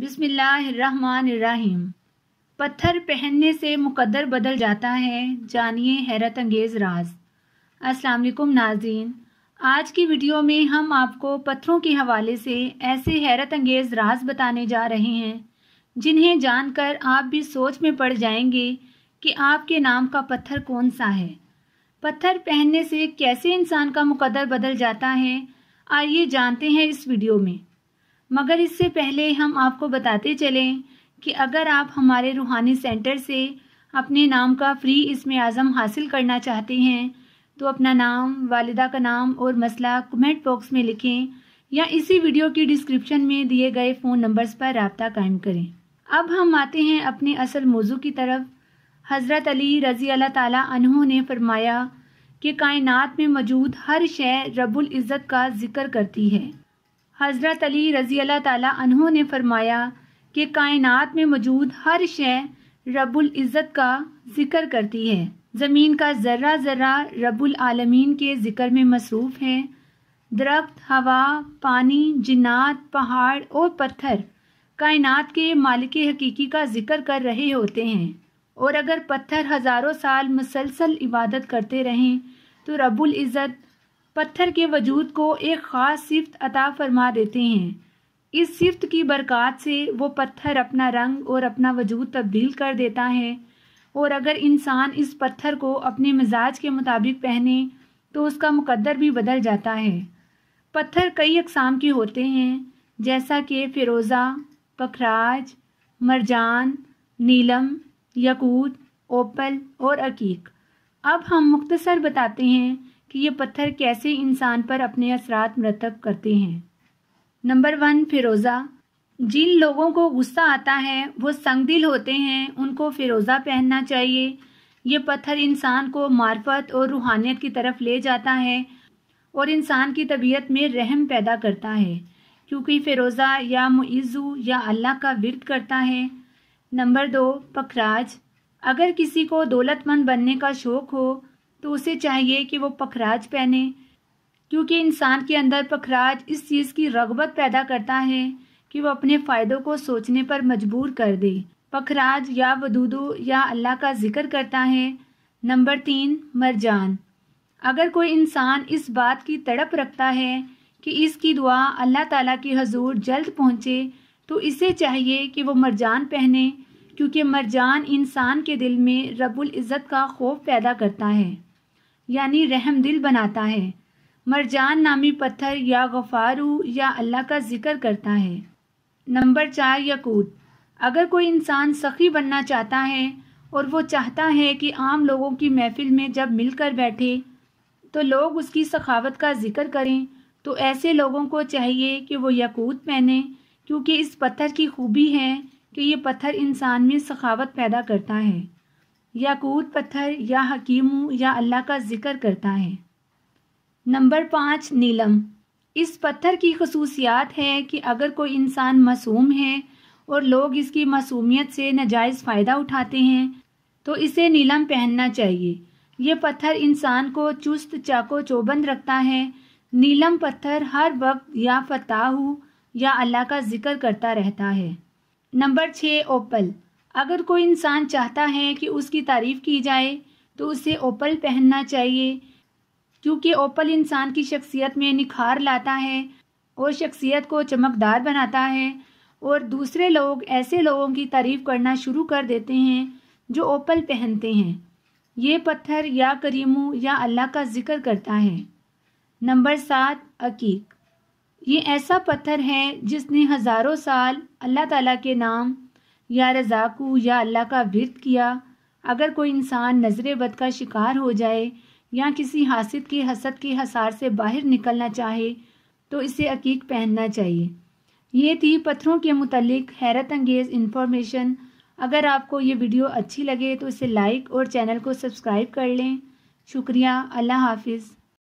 बिस्मिल्लाहिर्रहमानिर्रहीम पत्थर पहनने से मुकद्दर बदल जाता है जानिए हैरत अंगेज़ राज अस्सलाम वालेकुम नाजीन आज की वीडियो में हम आपको पत्थरों के हवाले से ऐसे हैरत अंगेज़ राज बताने जा रहे हैं जिन्हें जानकर आप भी सोच में पड़ जाएंगे कि आपके नाम का पत्थर कौन सा है पत्थर पहनने से कैसे इंसान का मुकद्दर बदल जाता है आइए जानते हैं इस वीडियो में मगर इससे पहले हम आपको बताते चलें कि अगर आप हमारे रूहानी सेंटर से अपने नाम का फ्री इसमें आज़म हासिल करना चाहते हैं तो अपना नाम वालिदा का नाम और मसला कमेंट बॉक्स में लिखें या इसी वीडियो की डिस्क्रिप्शन में दिए गए फ़ोन नंबर्स पर रबता कायम करें अब हम आते हैं अपने असल मौजू की तरफ हज़रत अली रज़ी अल्लाह ताला अनहों ने फरमाया कि कायनात में मौजूद हर शय रबुल्ज़त का जिक्र करती है हज़रत अली रज़ी अल्लाह ताला ने फरमाया कि कायनात में मौजूद हर शय रब्बुल इज़्ज़त का जिक्र करती है ज़मीन का ज़र्रा ज़र्रा रब्बुल आलमीन के जिक्र में मसरूफ़ है दरख्त हवा पानी जिन्नात पहाड़ और पत्थर कायनात के मालिक हकीकी का जिक्र कर रहे होते हैं और अगर पत्थर हज़ारों साल मुसलसल इबादत करते रहें तो रब्बुल इज़्ज़त पत्थर के वजूद को एक ख़ास सिफ्त अता फरमा देते हैं इस सिफ्त की बरकत से वो पत्थर अपना रंग और अपना वजूद तब्दील कर देता है और अगर इंसान इस पत्थर को अपने मिजाज के मुताबिक पहने तो उसका मुकद्दर भी बदल जाता है पत्थर कई अकसाम के होते हैं जैसा कि फिरोज़ा पखराज मरजान नीलम यकूत ओपल और अकीक अब हम मुख्तसर बताते हैं कि ये पत्थर कैसे इंसान पर अपने असरात मृतक करते हैं नंबर वन फिरोज़ा जिन लोगों को गुस्सा आता है वो संगदिल होते हैं उनको फिरोज़ा पहनना चाहिए ये पत्थर इंसान को मार्फत और रूहानियत की तरफ ले जाता है और इंसान की तबीयत में रहम पैदा करता है क्योंकि फिरोज़ा या मुइज़ू या अल्लाह का विरद करता है नंबर दो पखराज अगर किसी को दौलतमंद बनने का शौक़ हो तो उसे चाहिए कि वो पखराज पहने क्योंकि इंसान के अंदर पखराज इस चीज़ की रगबत पैदा करता है कि वो अपने फ़ायदों को सोचने पर मजबूर कर दे पखराज या वदूदू या अल्लाह का जिक्र करता है नंबर तीन मरजान अगर कोई इंसान इस बात की तड़प रखता है कि इसकी दुआ अल्लाह ताला के हजूर जल्द पहुँचे तो इसे चाहिए कि वो मरजान पहने क्योंकि मरजान इंसान के दिल में रबुल इज़्ज़त का खौफ पैदा करता है यानी रहम दिल बनाता है मरजान नामी पत्थर या गफारू या अल्लाह का जिक्र करता है नंबर चार यकूत अगर कोई इंसान सखी बनना चाहता है और वो चाहता है कि आम लोगों की महफिल में जब मिलकर बैठे तो लोग उसकी सखावत का जिक्र करें तो ऐसे लोगों को चाहिए कि वो यकूत पहने क्योंकि इस पत्थर की खूबी है कि ये पत्थर इंसान में सखावत पैदा करता है या कूद पत्थर या हकीमू या अल्लाह का जिक्र करता है नंबर पाँच नीलम इस पत्थर की खसूसियात है कि अगर कोई इंसान मासूम है और लोग इसकी मासूमियत से नाजायज़ फ़ायदा उठाते हैं तो इसे नीलम पहनना चाहिए यह पत्थर इंसान को चुस्त चाको चौबंद रखता है नीलम पत्थर हर वक्त या फताहू या अल्लाह का जिक्र करता रहता है नंबर छः ओपल अगर कोई इंसान चाहता है कि उसकी तारीफ़ की जाए तो उसे ओपल पहनना चाहिए क्योंकि ओपल इंसान की शख्सियत में निखार लाता है और शख्सियत को चमकदार बनाता है और दूसरे लोग ऐसे लोगों की तारीफ़ करना शुरू कर देते हैं जो ओपल पहनते हैं ये पत्थर या करीमू या अल्लाह का जिक्र करता है नंबर सात अकीक ये ऐसा पत्थर है जिसने हज़ारों साल अल्लाह ताला के नाम या रजाकू या अल्लाह का विरत किया अगर कोई इंसान नजर बद का शिकार हो जाए या किसी हासिद के हसद के हसार से बाहर निकलना चाहे तो इसे अकीक पहनना चाहिए ये थी पत्थरों के मतलब हैरत अंगेज़ इन्फॉर्मेशन अगर आपको ये वीडियो अच्छी लगे तो इसे लाइक और चैनल को सब्सक्राइब कर लें शुक्रिया अल्लाह हाफिज़